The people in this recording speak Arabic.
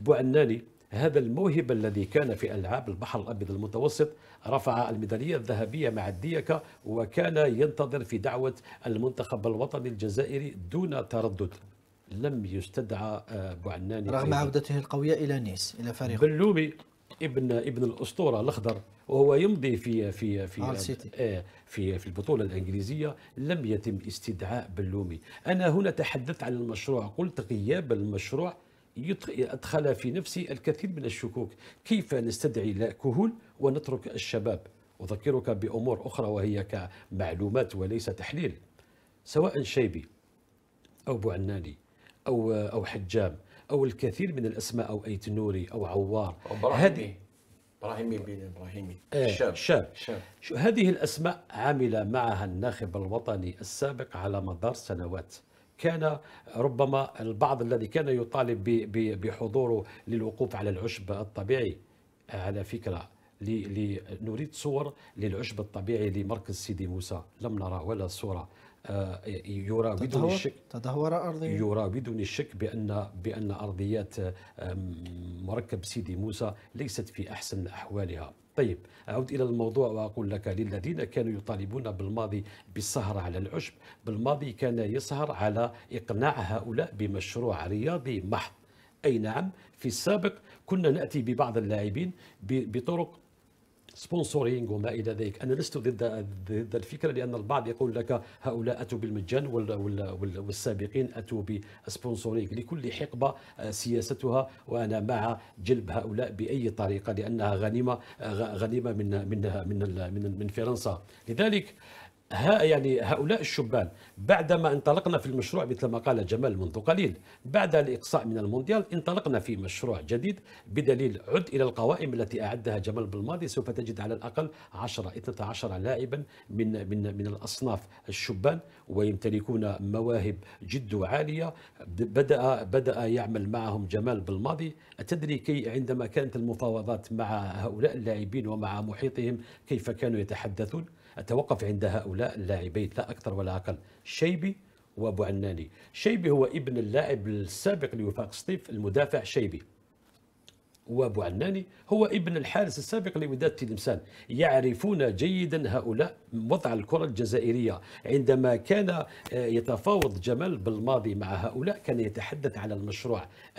بوعناني هذا الموهبة الذي كان في ألعاب البحر الأبيض المتوسط رفع الميدالية الذهبية مع الديكة وكان ينتظر في دعوة المنتخب الوطني الجزائري دون تردد لم يستدعى آه، بوعناني رغم عودته القوية إلى نيس إلى فريقه بلومي ابن ابن الاسطوره الاخضر وهو يمضي في في في في آه، في, في البطوله الانجليزيه لم يتم استدعاء بلومي انا هنا تحدثت عن المشروع قلت غياب المشروع أدخل في نفسي الكثير من الشكوك كيف نستدعي الكهول ونترك الشباب أذكرك بأمور أخرى وهي كمعلومات وليس تحليل سواء شيبي أو بوعناني أو أو حجام أو الكثير من الأسماء أو أيت نوري أو عوار هذه ابراهيمي بن ابراهيمي الشاب آه، الشاب هذه الاسماء عمل معها الناخب الوطني السابق على مدار سنوات كان ربما البعض الذي كان يطالب بحضوره للوقوف على العشب الطبيعي على آه، فكرة نريد صور للعشب الطبيعي لمركز سيدي موسى لم نرى ولا صورة آه، يراودني الشك تدهور أرضية يراودني الشك بأن بأن أرضيات مركب سيدي موسى ليست في أحسن أحوالها طيب أعود إلى الموضوع وأقول لك للذين كانوا يطالبون بالماضي بالسهر على العشب بالماضي كان يسهر على إقناع هؤلاء بمشروع رياضي محض أي نعم في السابق كنا نأتي ببعض اللاعبين بطرق سبونسورينغ وما الى ذلك انا لست ضد ضد الفكره لان البعض يقول لك هؤلاء اتوا بالمجان والسابقين اتوا بسبونسورينغ لكل حقبه آه، سياستها وانا مع جلب هؤلاء باي طريقه لانها غنيمه آه، غنيمه من من من من, من فرنسا لذلك ها يعني هؤلاء الشبان بعدما انطلقنا في المشروع مثل ما قال جمال منذ قليل بعد الإقصاء من المونديال انطلقنا في مشروع جديد بدليل عد إلى القوائم التي أعدها جمال بالماضي سوف تجد على الأقل 10 12 لاعبا من من من الأصناف الشبان ويمتلكون مواهب جد عالية بدأ بدأ يعمل معهم جمال بالماضي أتدري كي عندما كانت المفاوضات مع هؤلاء اللاعبين ومع محيطهم كيف كانوا يتحدثون أتوقف عند هؤلاء هؤلاء اللاعبين لا أكثر ولا أقل شيبي وأبو عناني شيبي هو ابن اللاعب السابق لوفاق سطيف المدافع شيبي وابو عناني هو ابن الحارس السابق لوداد تلمسان يعرفون جيدا هؤلاء وضع الكره الجزائريه عندما كان آه، يتفاوض جمال بالماضي مع هؤلاء كان يتحدث على المشروع